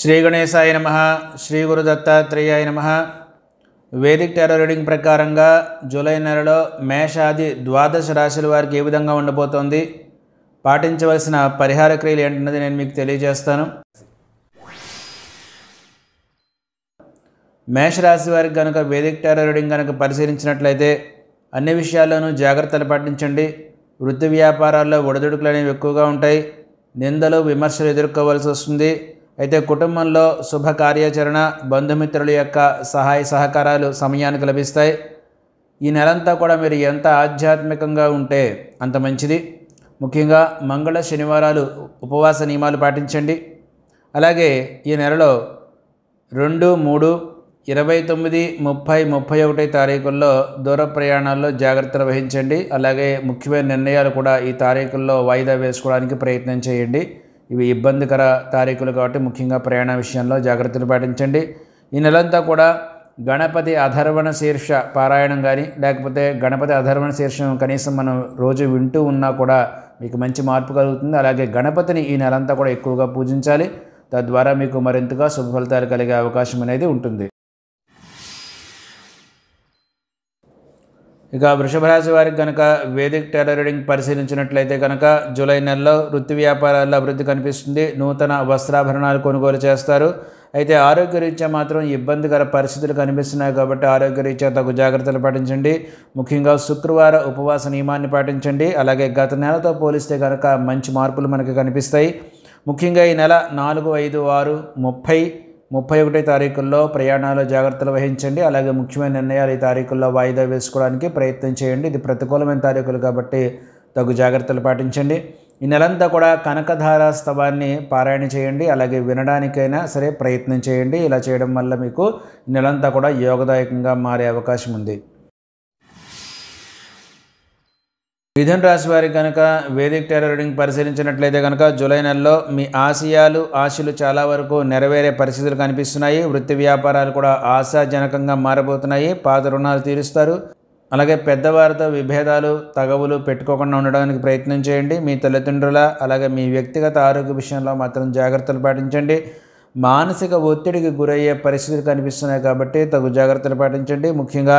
శ్రీ గణేశాయ నమ శ్రీ గురు దత్తాత్రేయాయ నమ వేదిక్ టెరో రీడింగ్ ప్రకారంగా జూలై నెలలో మేషాది ద్వాదశ రాశుల వారికి ఏ విధంగా ఉండబోతోంది పాటించవలసిన పరిహార క్రియలు ఏంటన్నది నేను మీకు తెలియజేస్తాను మేషరాశి వారికి కనుక వేదిక్ టెరో రీడింగ్ కనుక పరిశీలించినట్లయితే అన్ని విషయాల్లోనూ జాగ్రత్తలు పాటించండి వృత్తి వ్యాపారాల్లో ఒడిదుడుకులు అనేవి ఎక్కువగా ఉంటాయి నిందలు విమర్శలు ఎదుర్కోవాల్సి వస్తుంది అయితే కుటుంబంలో శుభ కార్యాచరణ బంధుమిత్రుల యొక్క సహాయ సహకారాలు సమయానికి లభిస్తాయి ఈ నెలంతా కూడా మీరు ఎంత ఆధ్యాత్మికంగా ఉంటే అంత మంచిది ముఖ్యంగా మంగళ శనివారాలు ఉపవాస నియమాలు పాటించండి అలాగే ఈ నెలలో రెండు మూడు ఇరవై తొమ్మిది ముప్పై ముప్పై ఒకటి తారీఖుల్లో దూర ప్రయాణాల్లో జాగ్రత్తలు వహించండి అలాగే ముఖ్యమైన నిర్ణయాలు కూడా ఈ తారీఖుల్లో వాయిదా వేసుకోవడానికి ప్రయత్నం చేయండి ఇవి ఇబ్బందికర తారీఖులు కాబట్టి ముఖ్యంగా ప్రయాణ విషయంలో జాగ్రత్తలు పాటించండి ఈ నెలంతా కూడా గణపతి అధర్వణ శీర్ష పారాయణం కానీ లేకపోతే గణపతి అధర్వణ శీర్షం కనీసం మనం రోజు వింటూ ఉన్నా కూడా మీకు మంచి మార్పు కలుగుతుంది అలాగే గణపతిని ఈ నెలంతా కూడా ఎక్కువగా పూజించాలి తద్వారా మీకు మరింతగా శుభ ఫలితాలు కలిగే అవకాశం అనేది ఉంటుంది ఇక రాశి వారికి కనుక వేదిక్ టైలరింగ్ పరిశీలించినట్లయితే కనుక జూలై నెలలో వృత్తి వ్యాపారాల్లో అభివృద్ధి కనిపిస్తుంది నూతన వస్త్రాభరణాలు కొనుగోలు చేస్తారు అయితే ఆరోగ్యరీత్యా మాత్రం ఇబ్బందికర పరిస్థితులు కనిపిస్తున్నాయి కాబట్టి ఆరోగ్యరీత్యా తగు జాగ్రత్తలు పాటించండి ముఖ్యంగా శుక్రవార ఉపవాస నియమాన్ని పాటించండి అలాగే గత నెలతో పోలిస్తే కనుక మంచి మార్పులు మనకు కనిపిస్తాయి ముఖ్యంగా ఈ నెల నాలుగు ఐదు ఆరు ముప్పై ముప్పై ఒకటో తారీఖుల్లో ప్రయాణాలు జాగ్రత్తలు వహించండి అలాగే ముఖ్యమైన నిర్ణయాలు ఈ తారీఖుల్లో వాయిదా వేసుకోవడానికి ప్రయత్నం చేయండి ఇది ప్రతికూలమైన తారీఖులు కాబట్టి తగు జాగ్రత్తలు పాటించండి ఈ నెలంతా కూడా కనకధార స్తవాన్ని పారాయణ చేయండి అలాగే వినడానికైనా సరే ప్రయత్నం చేయండి ఇలా చేయడం వల్ల మీకు నెలంతా కూడా యోగదాయకంగా మారే అవకాశం ఉంది మిథున్ రాశి వారికి కనుక వేదిక్ టెర రీడింగ్ పరిశీలించినట్లయితే కనుక జూలై నెలలో మీ ఆశయాలు ఆశలు చాలా వరకు నెరవేరే పరిస్థితులు కనిపిస్తున్నాయి వృత్తి వ్యాపారాలు కూడా ఆశాజనకంగా మారబోతున్నాయి పాత రుణాలు తీరుస్తారు అలాగే పెద్దవారితో విభేదాలు తగవులు పెట్టుకోకుండా ఉండడానికి ప్రయత్నం చేయండి మీ తల్లిదండ్రుల అలాగే మీ వ్యక్తిగత ఆరోగ్య విషయంలో మాత్రం జాగ్రత్తలు పాటించండి మానసిక ఒత్తిడికి గురయ్యే పరిస్థితులు కనిపిస్తున్నాయి కాబట్టి తగు జాగ్రత్తలు పాటించండి ముఖ్యంగా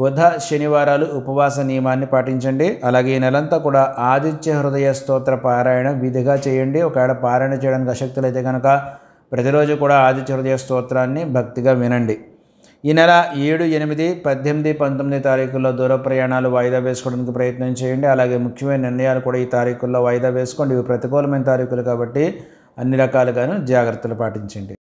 బుధ శనివారాలు ఉపవాస నియమాన్ని పాటించండి అలాగే ఈ నెలంతా కూడా ఆదిత్య హృదయ స్తోత్ర పారాయణ విధిగా చేయండి ఒకవేళ పారాయణ చేయడానికి అశక్తులు అయితే కనుక ప్రతిరోజు కూడా ఆదిత్య హృదయ స్తోత్రాన్ని భక్తిగా వినండి ఈ నెల ఏడు ఎనిమిది పద్దెనిమిది పంతొమ్మిది తారీఖుల్లో దూర ప్రయాణాలు వాయిదా వేసుకోవడానికి ప్రయత్నం చేయండి అలాగే ముఖ్యమైన నిర్ణయాలు కూడా ఈ తారీఖుల్లో వాయిదా వేసుకోండి ఇవి ప్రతికూలమైన తారీఖులు కాబట్టి అన్ని రకాలుగాను జాగ్రత్తలు పాటించండి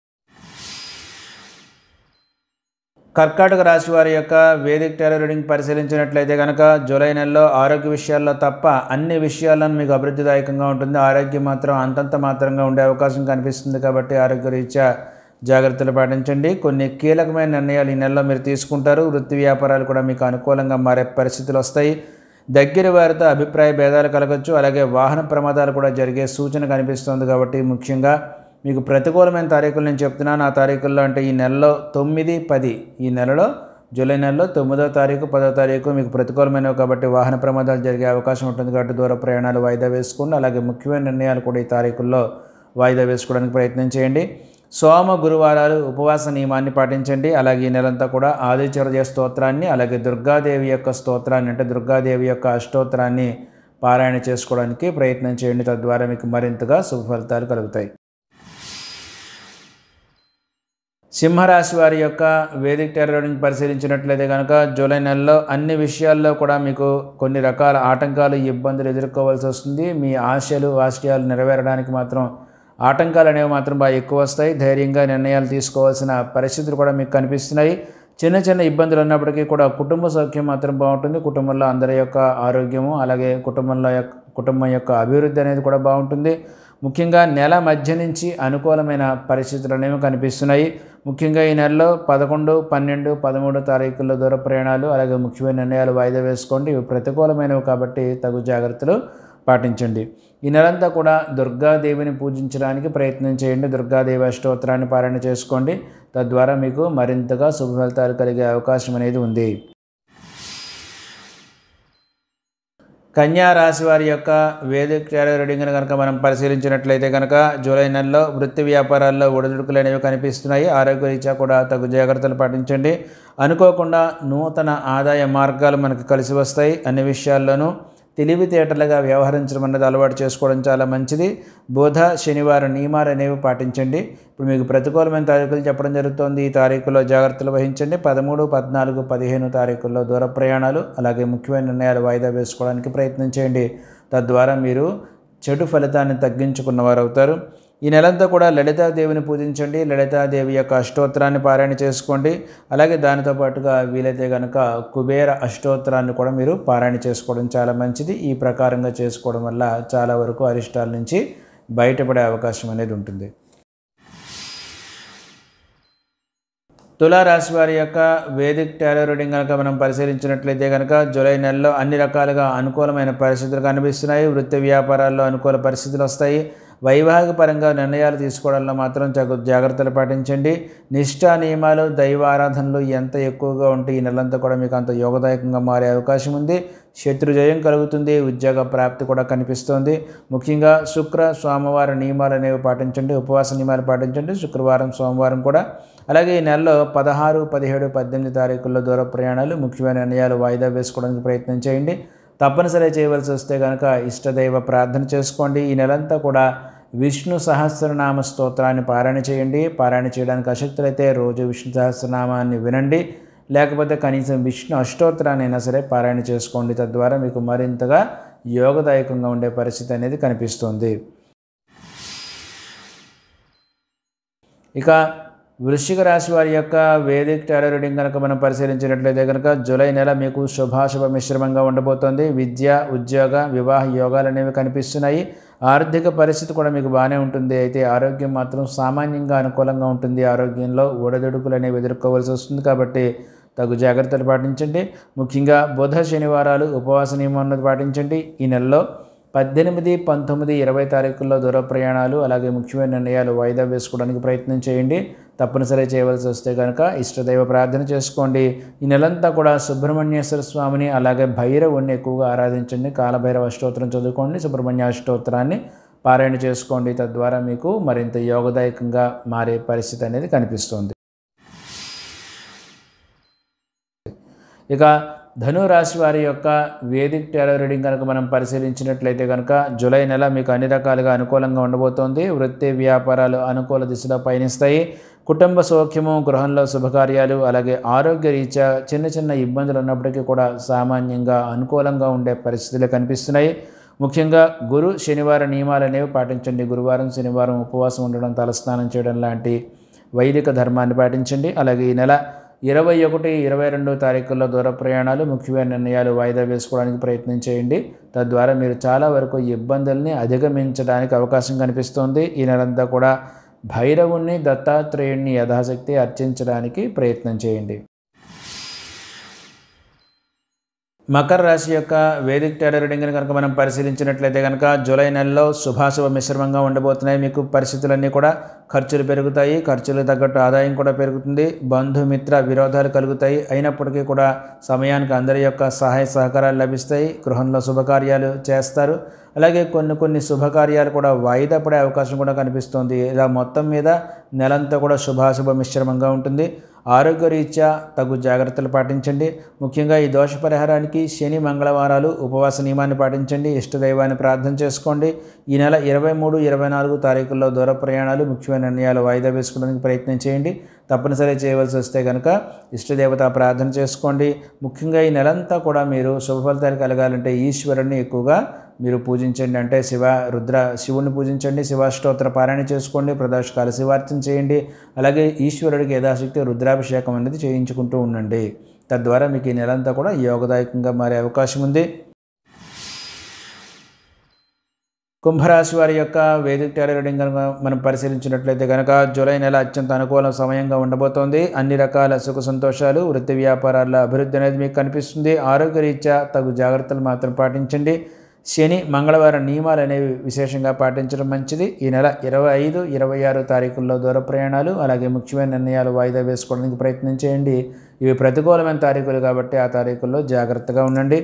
కర్కాటక రాశి వారి యొక్క వేదిక టెర రీడింగ్ పరిశీలించినట్లయితే కనుక జూలై నెలలో ఆరోగ్య విషయాల్లో తప్ప అన్ని విషయాలను మీకు అభివృద్ధిదాయకంగా ఉంటుంది ఆరోగ్యం మాత్రం అంతంత మాత్రంగా ఉండే అవకాశం కనిపిస్తుంది కాబట్టి ఆరోగ్య రీత్యా జాగ్రత్తలు పాటించండి కొన్ని కీలకమైన నిర్ణయాలు ఈ నెలలో మీరు తీసుకుంటారు వృత్తి వ్యాపారాలు కూడా మీకు అనుకూలంగా మారే పరిస్థితులు వస్తాయి దగ్గర వారితో అభిప్రాయ భేదాలు కలగచ్చు అలాగే వాహన ప్రమాదాలు కూడా జరిగే సూచన కనిపిస్తుంది కాబట్టి ముఖ్యంగా మీకు ప్రతికూలమైన తారీఖులు నేను చెప్తున్నాను ఆ తారీఖుల్లో అంటే ఈ నెలలో తొమ్మిది పది ఈ నెలలో జూలై నెలలో తొమ్మిదో తారీఖు పదో తారీఖు మీకు ప్రతికూలమైనవి కాబట్టి వాహన ప్రమాదాలు జరిగే అవకాశం ఉంటుంది కాబట్టి దూర ప్రయాణాలు వాయిదా వేసుకోండి అలాగే ముఖ్యమైన నిర్ణయాలు కూడా ఈ తారీఖుల్లో వాయిదా వేసుకోవడానికి ప్రయత్నం చేయండి సోమ గురువారాలు ఉపవాస నియమాన్ని పాటించండి అలాగే ఈ నెలంతా కూడా ఆదిచరజ స్తోత్రాన్ని అలాగే దుర్గాదేవి యొక్క స్తోత్రాన్ని అంటే దుర్గాదేవి యొక్క అష్టోత్రాన్ని పారాయణ చేసుకోవడానికి ప్రయత్నం చేయండి తద్వారా మీకు మరింతగా శుభ ఫలితాలు కలుగుతాయి సింహరాశి వారి యొక్క వేదిక టెర్రోడింగ్ పరిశీలించినట్లయితే కనుక జూలై నెలలో అన్ని విషయాల్లో కూడా మీకు కొన్ని రకాల ఆటంకాలు ఇబ్బందులు ఎదుర్కోవాల్సి వస్తుంది మీ ఆశలు ఆశయాలు నెరవేరడానికి మాత్రం ఆటంకాలు అనేవి మాత్రం బాగా ఎక్కువ వస్తాయి ధైర్యంగా నిర్ణయాలు తీసుకోవాల్సిన పరిస్థితులు కూడా మీకు కనిపిస్తున్నాయి చిన్న చిన్న ఇబ్బందులు ఉన్నప్పటికీ కూడా కుటుంబ సౌఖ్యం మాత్రం బాగుంటుంది కుటుంబంలో అందరి యొక్క ఆరోగ్యము అలాగే కుటుంబంలో యొక్క కుటుంబం యొక్క అభివృద్ధి అనేది కూడా బాగుంటుంది ముఖ్యంగా నెల మధ్య నుంచి అనుకూలమైన పరిస్థితులు అనేవి కనిపిస్తున్నాయి ముఖ్యంగా ఈ నెలలో పదకొండు పన్నెండు పదమూడు తారీఖుల్లో దూర ప్రయాణాలు అలాగే ముఖ్యమైన నిర్ణయాలు వాయిదా వేసుకోండి ఇవి ప్రతికూలమైనవి కాబట్టి తగు జాగ్రత్తలు పాటించండి ఈ నెలంతా కూడా దుర్గాదేవిని పూజించడానికి ప్రయత్నం చేయండి దుర్గాదేవి అష్టోత్తరాన్ని పారాయణ చేసుకోండి తద్వారా మీకు మరింతగా శుభ ఫలితాలు కలిగే అవకాశం అనేది ఉంది కన్యా రాశి వారి యొక్క వేదిక రీడింగ్ను కనుక మనం పరిశీలించినట్లయితే కనుక జూలై నెలలో వృత్తి వ్యాపారాల్లో ఒడిదుడుకులు అనేవి కనిపిస్తున్నాయి రీత్యా కూడా తగు జాగ్రత్తలు పాటించండి అనుకోకుండా నూతన ఆదాయ మార్గాలు మనకు కలిసి వస్తాయి అన్ని విషయాల్లోనూ తెలివితేటలుగా వ్యవహరించడం అన్నది అలవాటు చేసుకోవడం చాలా మంచిది బోధ శనివారం నియమాలు అనేవి పాటించండి ఇప్పుడు మీకు ప్రతికూలమైన తారీఖులు చెప్పడం జరుగుతుంది ఈ తారీఖుల్లో జాగ్రత్తలు వహించండి పదమూడు పద్నాలుగు పదిహేను తారీఖుల్లో దూర ప్రయాణాలు అలాగే ముఖ్యమైన నిర్ణయాలు వాయిదా వేసుకోవడానికి ప్రయత్నం చేయండి తద్వారా మీరు చెడు ఫలితాన్ని తగ్గించుకున్నవారు అవుతారు ఈ నెలంతా కూడా లలితాదేవిని పూజించండి లలితాదేవి యొక్క అష్టోత్తరాన్ని పారాయణ చేసుకోండి అలాగే దానితో పాటుగా వీలైతే కనుక కుబేర అష్టోత్తరాన్ని కూడా మీరు పారాయణ చేసుకోవడం చాలా మంచిది ఈ ప్రకారంగా చేసుకోవడం వల్ల చాలా వరకు అరిష్టాల నుంచి బయటపడే అవకాశం అనేది ఉంటుంది తులారాశి వారి యొక్క వేదిక్ టైలర్ రీడింగ్ కనుక మనం పరిశీలించినట్లయితే కనుక జూలై నెలలో అన్ని రకాలుగా అనుకూలమైన పరిస్థితులు కనిపిస్తున్నాయి వృత్తి వ్యాపారాల్లో అనుకూల పరిస్థితులు వస్తాయి వైవాహికపరంగా నిర్ణయాలు తీసుకోవడంలో మాత్రం జాగ్రత్తలు పాటించండి నిష్ఠా నియమాలు దైవారాధనలు ఎంత ఎక్కువగా ఉంటే ఈ నెలంతా కూడా మీకు అంత యోగదాయకంగా మారే అవకాశం ఉంది శత్రు జయం కలుగుతుంది ఉద్యోగ ప్రాప్తి కూడా కనిపిస్తోంది ముఖ్యంగా శుక్ర సోమవారం నియమాలు అనేవి పాటించండి ఉపవాస నియమాలు పాటించండి శుక్రవారం సోమవారం కూడా అలాగే ఈ నెలలో పదహారు పదిహేడు పద్దెనిమిది తారీఖుల్లో దూర ప్రయాణాలు ముఖ్యమైన నిర్ణయాలు వాయిదా వేసుకోవడానికి ప్రయత్నం చేయండి తప్పనిసరి చేయవలసి వస్తే కనుక ఇష్టదైవ ప్రార్థన చేసుకోండి ఈ నెలంతా కూడా విష్ణు సహస్రనామ స్తోత్రాన్ని పారాయణ చేయండి పారాయణ చేయడానికి అశక్తులైతే రోజు విష్ణు సహస్రనామాన్ని వినండి లేకపోతే కనీసం విష్ణు అష్టోత్తరాన్ని అయినా సరే పారాయణ చేసుకోండి తద్వారా మీకు మరింతగా యోగదాయకంగా ఉండే పరిస్థితి అనేది కనిపిస్తుంది ఇక వృశ్చిక రాశి వారి యొక్క వేదిక్ టారో రీడింగ్ కనుక మనం పరిశీలించినట్లయితే కనుక జూలై నెల మీకు శుభాశుభ మిశ్రమంగా ఉండబోతోంది విద్య ఉద్యోగ వివాహ యోగాలు అనేవి కనిపిస్తున్నాయి ఆర్థిక పరిస్థితి కూడా మీకు బాగానే ఉంటుంది అయితే ఆరోగ్యం మాత్రం సామాన్యంగా అనుకూలంగా ఉంటుంది ఆరోగ్యంలో ఊడదుడుకులు అనేవి ఎదుర్కోవాల్సి వస్తుంది కాబట్టి తగు జాగ్రత్తలు పాటించండి ముఖ్యంగా బుధ శనివారాలు ఉపవాస నియమాలను పాటించండి ఈ నెలలో పద్దెనిమిది పంతొమ్మిది ఇరవై తారీఖుల్లో దూర ప్రయాణాలు అలాగే ముఖ్యమైన నిర్ణయాలు వాయిదా వేసుకోవడానికి ప్రయత్నం చేయండి తప్పనిసరి చేయవలసి వస్తే కనుక ఇష్టదైవ ప్రార్థన చేసుకోండి ఈ నెలంతా కూడా సుబ్రహ్మణ్యేశ్వర స్వామిని అలాగే భైరవుణ్ణి ఎక్కువగా ఆరాధించండి కాలభైరవ అష్టోత్తరం చదువుకోండి సుబ్రహ్మణ్య అష్టోత్తరాన్ని పారాయణ చేసుకోండి తద్వారా మీకు మరింత యోగదాయకంగా మారే పరిస్థితి అనేది కనిపిస్తుంది ఇక ధనురాశి వారి యొక్క వేదిక్ టెరో రీడింగ్ కనుక మనం పరిశీలించినట్లయితే కనుక జూలై నెల మీకు అన్ని రకాలుగా అనుకూలంగా ఉండబోతోంది వృత్తి వ్యాపారాలు అనుకూల దిశలో పయనిస్తాయి కుటుంబ సౌఖ్యము గృహంలో శుభకార్యాలు అలాగే ఆరోగ్య రీత్యా చిన్న చిన్న ఇబ్బందులు ఉన్నప్పటికీ కూడా సామాన్యంగా అనుకూలంగా ఉండే పరిస్థితులు కనిపిస్తున్నాయి ముఖ్యంగా గురు శనివార నియమాలు అనేవి పాటించండి గురువారం శనివారం ఉపవాసం ఉండడం తలస్నానం చేయడం లాంటి వైదిక ధర్మాన్ని పాటించండి అలాగే ఈ నెల ఇరవై ఒకటి ఇరవై రెండు తారీఖుల్లో దూర ప్రయాణాలు ముఖ్యమైన నిర్ణయాలు వాయిదా వేసుకోవడానికి ప్రయత్నం చేయండి తద్వారా మీరు చాలా వరకు ఇబ్బందుల్ని అధిగమించడానికి అవకాశం కనిపిస్తుంది ఈ నెలంతా కూడా భైరవుణ్ణి దత్తాత్రేయుణ్ణి యథాశక్తి అర్చించడానికి ప్రయత్నం చేయండి మకర రాశి యొక్క వేదిక టేడో రీడింగ్ని కనుక మనం పరిశీలించినట్లయితే కనుక జూలై నెలలో శుభాశుభ మిశ్రమంగా ఉండబోతున్నాయి మీకు పరిస్థితులన్నీ కూడా ఖర్చులు పెరుగుతాయి ఖర్చులు తగ్గట్టు ఆదాయం కూడా పెరుగుతుంది బంధుమిత్ర విరోధాలు కలుగుతాయి అయినప్పటికీ కూడా సమయానికి అందరి యొక్క సహాయ సహకారాలు లభిస్తాయి గృహంలో శుభకార్యాలు చేస్తారు అలాగే కొన్ని కొన్ని శుభకార్యాలు కూడా వాయిదా పడే అవకాశం కూడా కనిపిస్తుంది ఇలా మొత్తం మీద నెలంతా కూడా శుభాశుభ మిశ్రమంగా ఉంటుంది ఆరోగ్యరీత్యా తగు జాగ్రత్తలు పాటించండి ముఖ్యంగా ఈ దోష పరిహారానికి శని మంగళవారాలు ఉపవాస నియమాన్ని పాటించండి ఇష్టదైవాన్ని ప్రార్థన చేసుకోండి ఈ నెల ఇరవై మూడు ఇరవై నాలుగు తారీఖుల్లో దూర ప్రయాణాలు ముఖ్యమైన నిర్ణయాలు వాయిదా వేసుకోవడానికి ప్రయత్నం చేయండి తప్పనిసరి చేయవలసి వస్తే కనుక ఇష్టదేవత ప్రార్థన చేసుకోండి ముఖ్యంగా ఈ నెలంతా కూడా మీరు శుభ ఫలితాలు కలగాలంటే ఈశ్వరుణ్ణి ఎక్కువగా మీరు పూజించండి అంటే శివ రుద్ర శివుని పూజించండి శివాష్టోత్తర పారాయణ చేసుకోండి ప్రదోషకాల శివార్చన చేయండి అలాగే ఈశ్వరుడికి యథాశక్తి రుద్రాభిషేకం అనేది చేయించుకుంటూ ఉండండి తద్వారా మీకు ఈ నెలంతా కూడా యోగదాయకంగా మారే అవకాశం ఉంది కుంభరాశి వారి యొక్క వేదిక టారీ మనం పరిశీలించినట్లయితే కనుక జూలై నెల అత్యంత అనుకూల సమయంగా ఉండబోతోంది అన్ని రకాల సుఖ సంతోషాలు వృత్తి వ్యాపారాల అభివృద్ధి అనేది మీకు కనిపిస్తుంది ఆరోగ్యరీత్యా తగు జాగ్రత్తలు మాత్రం పాటించండి శని మంగళవారం నియమాలు అనేవి విశేషంగా పాటించడం మంచిది ఈ నెల ఇరవై ఐదు ఇరవై ఆరు తారీఖుల్లో దూర ప్రయాణాలు అలాగే ముఖ్యమైన నిర్ణయాలు వాయిదా వేసుకోవడానికి ప్రయత్నం చేయండి ఇవి ప్రతికూలమైన తారీఖులు కాబట్టి ఆ తారీఖుల్లో జాగ్రత్తగా ఉండండి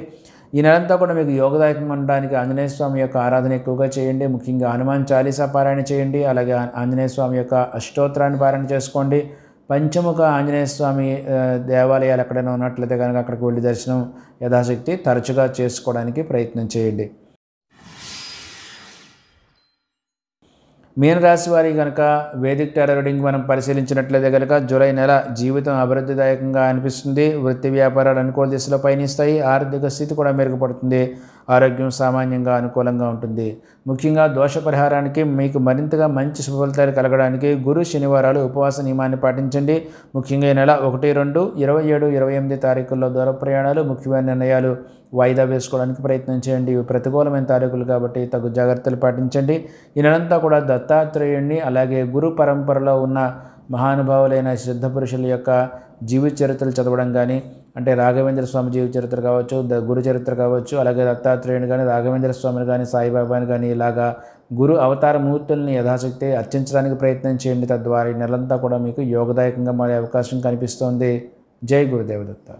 ఈ నెలంతా కూడా మీకు యోగదాయకం ఉండడానికి ఆంజనేయ స్వామి యొక్క ఆరాధన ఎక్కువగా చేయండి ముఖ్యంగా హనుమాన్ చాలీసా పారాయణ చేయండి అలాగే ఆంజనేయ స్వామి యొక్క అష్టోత్తరాన్ని పారాయణ చేసుకోండి పంచముఖ ఆంజనేయ స్వామి దేవాలయాలు ఎక్కడైనా ఉన్నట్లయితే కనుక అక్కడికి వెళ్ళి దర్శనం యథాశక్తి తరచుగా చేసుకోవడానికి ప్రయత్నం చేయండి మీనరాశి వారి కనుక వేదిక టారో రీడింగ్ మనం పరిశీలించినట్లయితే కనుక జూలై నెల జీవితం అభివృద్ధిదాయకంగా అనిపిస్తుంది వృత్తి వ్యాపారాలు అనుకూల దిశలో పయనిస్తాయి ఆర్థిక స్థితి కూడా మెరుగుపడుతుంది ఆరోగ్యం సామాన్యంగా అనుకూలంగా ఉంటుంది ముఖ్యంగా దోష పరిహారానికి మీకు మరింతగా మంచి శుభఫలితాలు కలగడానికి గురు శనివారాలు ఉపవాస నియమాన్ని పాటించండి ముఖ్యంగా ఈ నెల ఒకటి రెండు ఇరవై ఏడు ఇరవై ఎనిమిది తారీఖుల్లో దూర ప్రయాణాలు ముఖ్యమైన నిర్ణయాలు వాయిదా వేసుకోవడానికి ప్రయత్నం చేయండి ఇవి ప్రతికూలమైన తారీఖులు కాబట్టి తగు జాగ్రత్తలు పాటించండి ఈ నెలంతా కూడా దత్తాత్రేయుణ్ణి అలాగే గురు పరంపరలో ఉన్న మహానుభావులైన సిద్ధ పురుషుల యొక్క జీవిత చరిత్రలు చదవడం కానీ అంటే రాఘవేంద్ర స్వామి జీవిత చరిత్ర కావచ్చు ద గురు చరిత్ర కావచ్చు అలాగే దత్తాత్రేయుని కానీ రాఘవేంద్ర స్వామిని కానీ సాయిబాబాని కానీ ఇలాగా గురు అవతార మూర్తుల్ని యథాశక్తి అర్చించడానికి ప్రయత్నం చేయండి తద్వారా ఈ నెలంతా కూడా మీకు యోగదాయకంగా మారే అవకాశం కనిపిస్తోంది జై గురుదేవదత్త